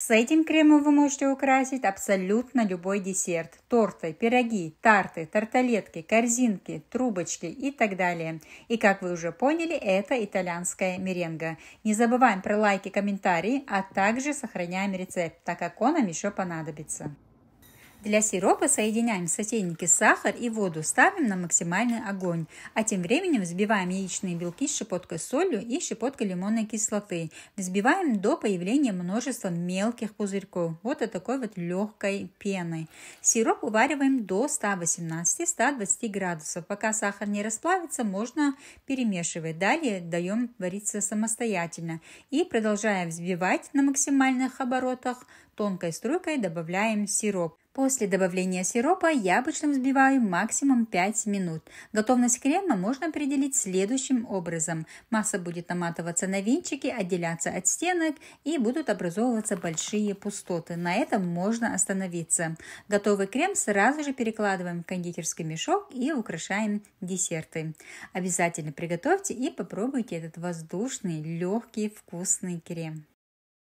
С этим кремом вы можете украсить абсолютно любой десерт. Торты, пироги, тарты, тарталетки, корзинки, трубочки и так далее. И как вы уже поняли, это итальянская меренга. Не забываем про лайки, комментарии, а также сохраняем рецепт, так как он нам еще понадобится. Для сиропа соединяем в сотейнике сахар и воду, ставим на максимальный огонь, а тем временем взбиваем яичные белки с щепоткой солью и щепоткой лимонной кислоты. Взбиваем до появления множества мелких пузырьков, вот до такой вот легкой пены. Сироп увариваем до 118-120 градусов. Пока сахар не расплавится, можно перемешивать. Далее даем вариться самостоятельно. И продолжая взбивать на максимальных оборотах, тонкой струйкой добавляем сироп. После добавления сиропа я обычно взбиваю максимум 5 минут. Готовность крема можно определить следующим образом. Масса будет наматываться на венчики, отделяться от стенок и будут образовываться большие пустоты. На этом можно остановиться. Готовый крем сразу же перекладываем в кондитерский мешок и украшаем десерты. Обязательно приготовьте и попробуйте этот воздушный, легкий, вкусный крем.